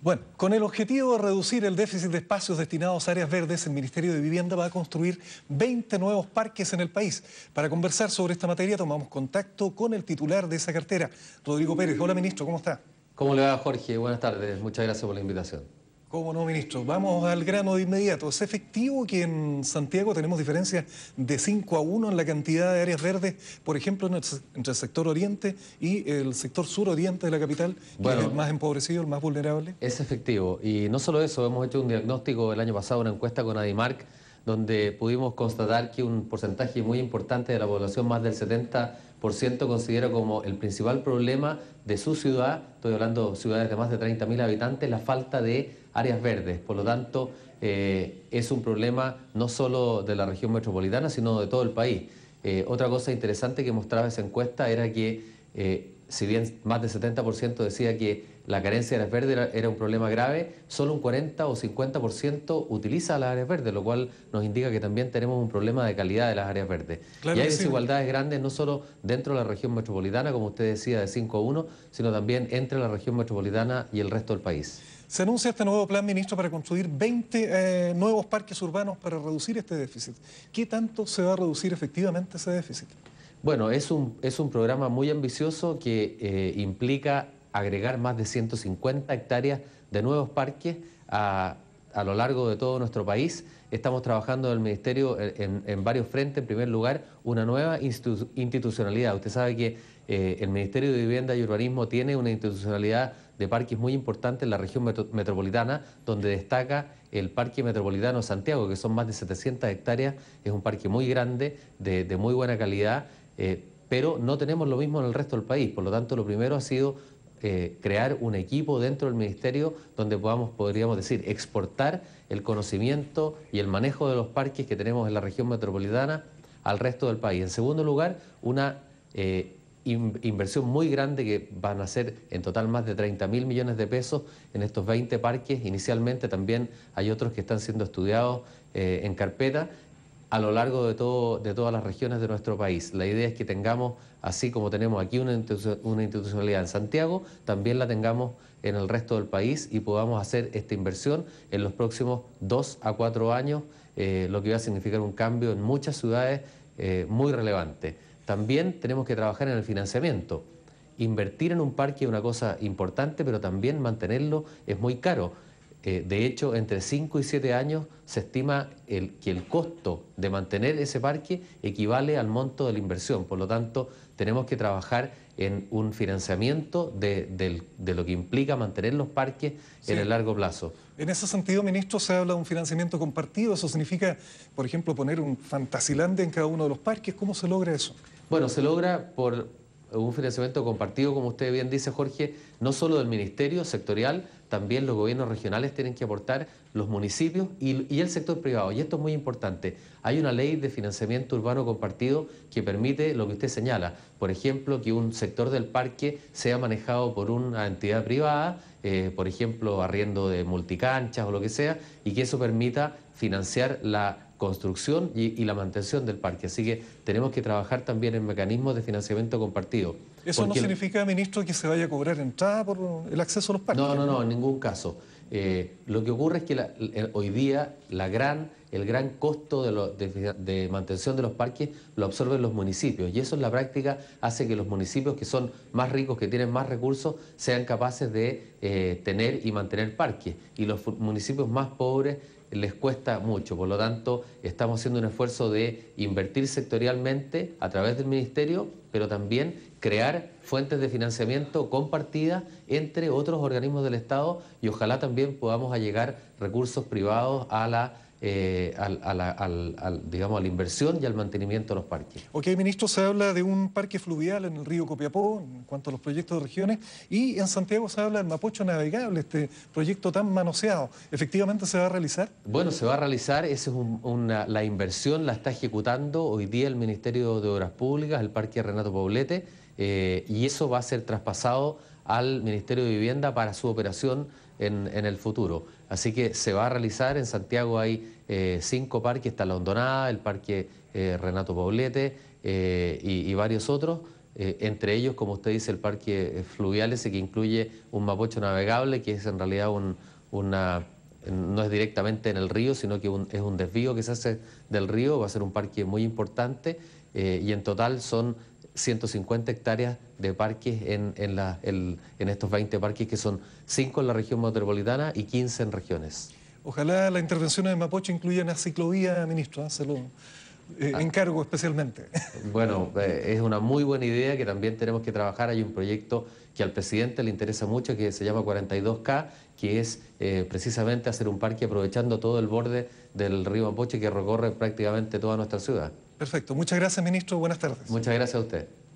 Bueno, con el objetivo de reducir el déficit de espacios destinados a áreas verdes, el Ministerio de Vivienda va a construir 20 nuevos parques en el país. Para conversar sobre esta materia tomamos contacto con el titular de esa cartera, Rodrigo Pérez. Hola, ministro, ¿cómo está? ¿Cómo le va, Jorge? Buenas tardes. Muchas gracias por la invitación. ¿Cómo no, ministro? Vamos al grano de inmediato. ¿Es efectivo que en Santiago tenemos diferencias de 5 a 1 en la cantidad de áreas verdes, por ejemplo, entre el sector oriente y el sector sur-oriente de la capital, el más empobrecido, el más vulnerable? Es efectivo. Y no solo eso, hemos hecho un diagnóstico el año pasado, una encuesta con Adimark, donde pudimos constatar que un porcentaje muy importante de la población, más del 70%, considera como el principal problema de su ciudad, estoy hablando de ciudades de más de 30.000 habitantes, la falta de áreas verdes. Por lo tanto, eh, es un problema no solo de la región metropolitana, sino de todo el país. Eh, otra cosa interesante que mostraba esa encuesta era que eh, si bien más del 70% decía que la carencia de áreas verdes era un problema grave, solo un 40 o 50% utiliza las áreas verdes, lo cual nos indica que también tenemos un problema de calidad de las áreas verdes. y hay desigualdades grandes no solo dentro de la región metropolitana, como usted decía, de 5 a 1, sino también entre la región metropolitana y el resto del país. Se anuncia este nuevo plan, ministro, para construir 20 eh, nuevos parques urbanos para reducir este déficit. ¿Qué tanto se va a reducir efectivamente ese déficit? Bueno, es un, es un programa muy ambicioso que eh, implica agregar más de 150 hectáreas de nuevos parques a, a, lo largo de todo nuestro país. Estamos trabajando en el Ministerio en, varios frentes. En primer lugar, una nueva institucionalidad. Usted sabe que eh, el Ministerio de Vivienda y Urbanismo tiene una institucionalidad de parques muy importante en la región metropolitana, donde destaca el Parque Metropolitano Santiago, que son más de 700 hectáreas, es un parque muy grande, de, de muy buena calidad, eh, pero no tenemos lo mismo en el resto del país. Por lo tanto, lo primero ha sido eh, crear un equipo dentro del ministerio donde podamos, podríamos decir, exportar el conocimiento y el manejo de los parques que tenemos en la región metropolitana al resto del país. En segundo lugar, una eh, inversión muy grande que van a ser en total más de 30 mil millones de pesos en estos 20 parques. Inicialmente también hay otros que están siendo estudiados en carpeta a lo largo de, todas las regiones de nuestro país. La idea es que tengamos, así como tenemos aquí una, institucionalidad en Santiago, también la tengamos en el resto del país y podamos hacer esta inversión en los próximos dos a cuatro años, eh, lo que va a significar un cambio en muchas ciudades eh, muy relevante. También tenemos que trabajar en el financiamiento. Invertir en un parque es una cosa importante, pero también mantenerlo es muy caro. Eh, de hecho, entre 5 y 7 años se estima que el costo de mantener ese parque equivale al monto de la inversión. Por lo tanto, tenemos que trabajar en un financiamiento de, lo que implica mantener los parques en el largo plazo. En ese sentido, ministro, se habla de un financiamiento compartido. Eso significa, por ejemplo, poner un fantasilante en cada uno de los parques. ¿Cómo se logra eso? Bueno, se logra por, un financiamiento compartido, como usted bien dice, Jorge, no solo del ministerio sectorial, también los gobiernos regionales tienen que aportar, los municipios y, el sector privado. Y esto es muy importante. Hay una ley de financiamiento urbano compartido que permite lo que usted señala. Por ejemplo, que un sector del parque sea manejado por una entidad privada, eh, por ejemplo, arriendo de multicanchas o lo que sea, y que eso permita financiar la construcción y, la mantención del parque. Así que tenemos que trabajar también en mecanismos de financiamiento compartido. ¿Eso no significa, ministro, que se vaya a cobrar entrada por el acceso a los parques? No, no, no, en ningún caso. Eh, lo que ocurre es que hoy día el gran costo de, mantención de los parques lo absorben los municipios y eso en la práctica hace que los municipios que son más ricos, que tienen más recursos, sean capaces de eh, tener y mantener parques y los municipios más pobres les cuesta mucho. Por lo tanto, estamos haciendo un esfuerzo de invertir sectorialmente a través del Ministerio, pero también crear fuentes de financiamiento compartidas entre otros organismos del Estado y ojalá también podamos allegar recursos privados a la eh, al, digamos, a la inversión y al mantenimiento de los parques. Ok, ministro, se habla de un parque fluvial en el río Copiapó, en cuanto a los proyectos de regiones, y en Santiago se habla del Mapocho Navegable, este proyecto tan manoseado. ¿Efectivamente se va a realizar? Bueno, se va a realizar, esa es la inversión, la está ejecutando hoy día el Ministerio de Obras Públicas, el Parque Renato Poblete, eh, y eso va a ser traspasado al Ministerio de Vivienda para su operación en, el futuro. Así que se va a realizar, en Santiago hay eh, cinco parques, está la Hondonada, el Parque eh, Renato Poblete eh, y, varios otros, entre ellos, como usted dice, el Parque Fluviales, que incluye un mapocho navegable, que es en realidad una no es directamente en el río, sino que es un desvío que se hace del río, va a ser un parque muy importante y en total son 150 hectáreas de parques en, estos 20 parques, que son 5 en la región metropolitana y 15 en regiones. Ojalá las intervenciones de Mapocho incluyan la ciclovía, ministro, Saludos. ¿eh? se lo eh, ah. encargo especialmente. Bueno, eh, es una muy buena idea que también tenemos que trabajar. Hay un proyecto que al presidente le interesa mucho, que se llama 42K, que es precisamente hacer un parque aprovechando todo el borde del río Mapoche que recorre prácticamente toda nuestra ciudad. Perfecto. Muchas gracias, ministro. Buenas tardes. Muchas gracias a usted.